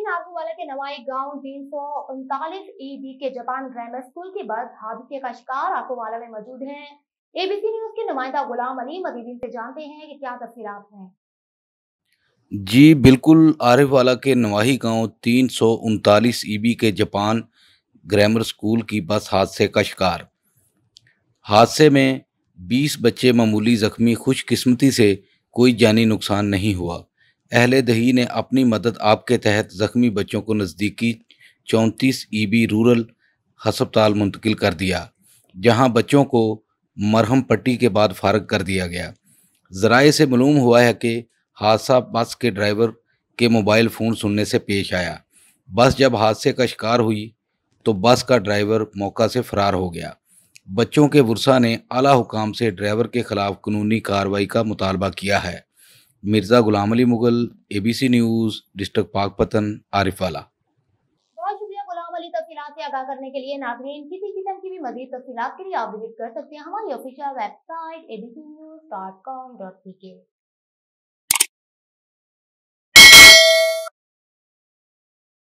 नाजरीन आगूवाला के नवाई गांव तीन सौ उनतालीस ई e बी के जापान ग्रामर स्कूल के बाद हादसे का शिकार आगूवाला में मौजूद हैं एबीसी न्यूज के नुमाइंदा गुलाम अली मदीदीन से जानते हैं कि क्या तफसी हैं जी बिल्कुल आरिफ वाला के नवाही गांव तीन सौ उनतालीस ईबी e के जापान ग्रामर स्कूल की बस हादसे का शिकार हादसे में 20 बच्चे मामूली ज़ख्मी खुशकिस्मती से कोई जानी नुकसान नहीं हुआ अहल दही ने अपनी मदद आपके तहत ज़ख्मी बच्चों को नज़दीकी चौंतीस ईबी रूरल हस्पताल मुंतकिल कर दिया जहां बच्चों को मरहम पट्टी के बाद फारग कर दिया गया ज़राए से मालूम हुआ है कि हादसा बस के ड्राइवर के मोबाइल फ़ोन सुनने से पेश आया बस जब हादसे का शिकार हुई तो बस का ड्राइवर मौका से फ़रार हो गया बच्चों के वर्षा ने आला हुकाम से ड्राइवर के ख़िलाफ़ कानूनी कार्रवाई का मुतालबा किया है Mirza Ghulam Ali Mughal ABC News district Pakpattan Arifwala बहुत शुक्रिया गुलाम अली तफी से करने के लिए नागरिक किसी किस्म की भी मजीद तफी के लिए आप विजिट कर सकते हैं हमारी official website ABC News dot com dot P के